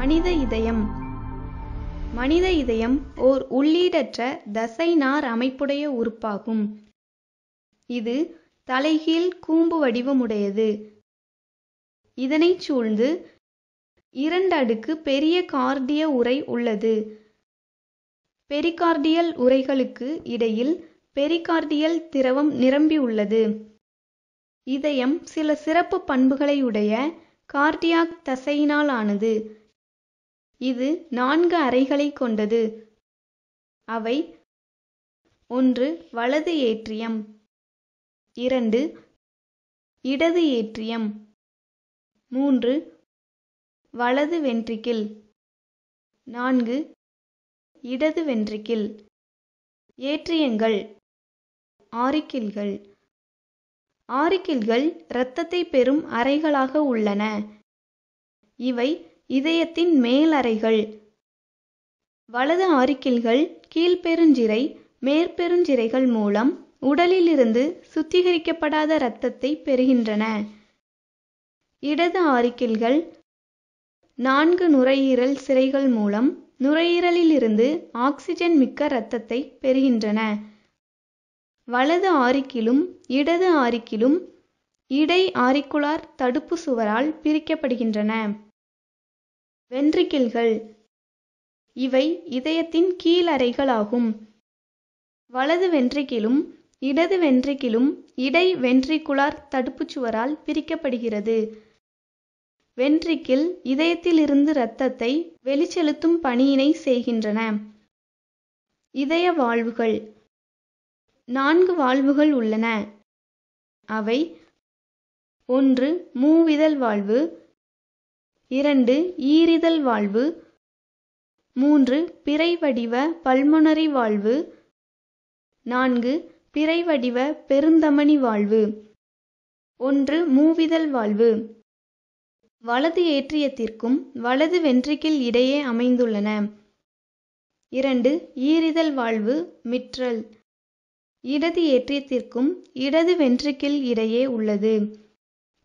மனித இதயம் மனித இதயம் ஓர் உள்ளீடற்ற தசைநார் அமைப்புடைய உறுப்பாகும் இது தலைகீழ் கூம்பு வடிவமுடையது இதனை சூழ்ந்து இரண்டு அடுக்கு பெரிய கார்டிய உரை உள்ளது பெரிகார்டியல் உரைகளுக்கு இடையில் பெரிகார்டியல் திரவம் நிரம்பியுள்ளது இதயம் சில சிறப்பு பண்புகளை உடைய கார்டியாக் தசையினால் ஆனது இது நான்கு அறைகளைக் கொண்டது அவை ஒன்று வலது ஏற்றியம் இரண்டு இடது ஏற்றியம் மூன்று வலது வென்றிக்கில் நான்கு இடது வென்றிக்கில் ஏற்றியங்கள் ஆரிக்கில்கள் ஆரிக்கில்கள் இரத்தத்தை பெறும் அறைகளாக உள்ளன இவை இதயத்தின் மேலறைகள் வலது ஆரிக்கில்கள் கீழ்பெருஞ்சிரை மேற்பெருஞ்சிரைகள் மூலம் உடலிலிருந்து சுத்திகரிக்கப்படாத இரத்தத்தை பெறுகின்றன இடது ஆரிக்கில்கள் நான்கு நுரையீரல் சிறைகள் மூலம் நுரையீரலிலிருந்து ஆக்சிஜன் மிக்க இரத்தத்தை பெறுகின்றன வலது ஆரிக்கிலும் இடது ஆரிக்கிலும் இடை ஆரிக்குலார் தடுப்பு சுவரால் பிரிக்கப்படுகின்றன வென்ட்ரிக்கில்கள் இவை இதயத்தின் கீழறைகளாகும் வலது வென்றிக்கிலும் இடது வென்றிக்கிலும் இடை வென்றிக்குளார் தடுப்புச் சுவரால் பிரிக்கப்படுகிறது வென்றிக்கில் இதயத்திலிருந்து இரத்தத்தை வெளிச்செலுத்தும் பணியினை செய்கின்றன இதய வாழ்வுகள் நான்கு வாழ்வுகள் உள்ளன அவை ஒன்று மூவிதழ் வாழ்வு இரண்டு ஈரிதல் வாழ்வு மூன்று பிறைவடிவ பல்முனரி வாழ்வு நான்கு பிறைவடிவ பெருந்தமணி வாழ்வு ஒன்று மூவிதழ் வாழ்வு வலது ஏற்றியத்திற்கும் வலது வென்றிக்கில் இடையே அமைந்துள்ளன இரண்டு ஈரிதல் வாழ்வு மிற்றல் இடது ஏற்றியத்திற்கும் இடது வென்றிக்கில் இடையே உள்ளது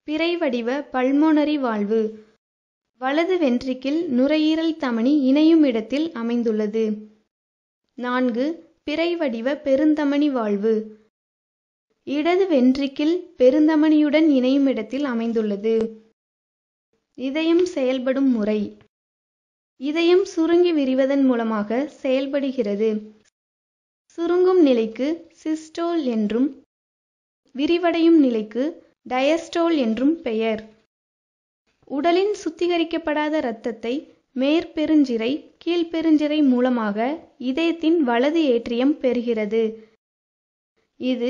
பிறைவடிவ பல்மோனரி வாழ்வு வலது வென்ட்ரிக்கில் நுரையீரல் தமனி இணையும் இடத்தில் அமைந்துள்ளது நான்கு பிறை வடிவ பெருந்தமனி வாழ்வு இடது வென்ட்ரிக்கில் பெருந்தமனியுடன் இணையும் இடத்தில் அமைந்துள்ளது இதயம் செயல்படும் முறை இதயம் சுருங்கி விரிவதன் மூலமாக செயல்படுகிறது சுருங்கும் நிலைக்கு சிஸ்டோல் என்றும் விரிவடையும் நிலைக்கு டயஸ்டோல் என்றும் பெயர் உடலின் சுத்திகரிக்கப்படாத இரத்தத்தை மேற்பெருஞ்சிரை கீழ்ப்பெருஞ்சிரை மூலமாக இதயத்தின் வலது ஏற்றியம் பெறுகிறது இது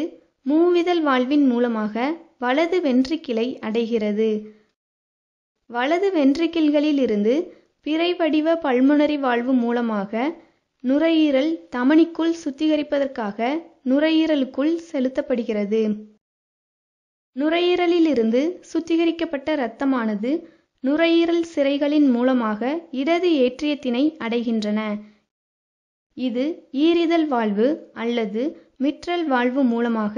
மூவிதழ் வாழ்வின் மூலமாக வலது வென்றிக்கிளை அடைகிறது வலது வென்றிக்கிள்களிலிருந்து பிறை வடிவ பல்முனரி வாழ்வு மூலமாக நுரையீரல் தமனிக்குள் சுத்திகரிப்பதற்காக நுரையீரலுக்குள் செலுத்தப்படுகிறது நுரையீரலிலிருந்து சுத்திகரிக்கப்பட்ட இரத்தமானது நுரையீரல் சிரைகளின் மூலமாக இடது ஏற்றியத்தினை அடைகின்றன இது ஈரிதல் வாழ்வு அல்லது மிற்றல் வாழ்வு மூலமாக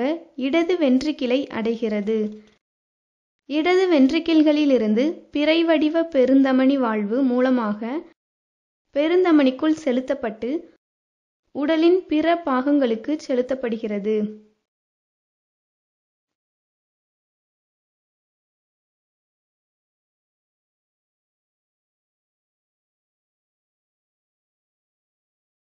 இடது வென்றிக்கிளை அடைகிறது இடது வென்றிக்கிள்களிலிருந்து பிறைவடிவ பெருந்தமனி வாழ்வு மூலமாக பெருந்தமனிக்குள் செலுத்தப்பட்டு உடலின் பிற பாகங்களுக்கு செலுத்தப்படுகிறது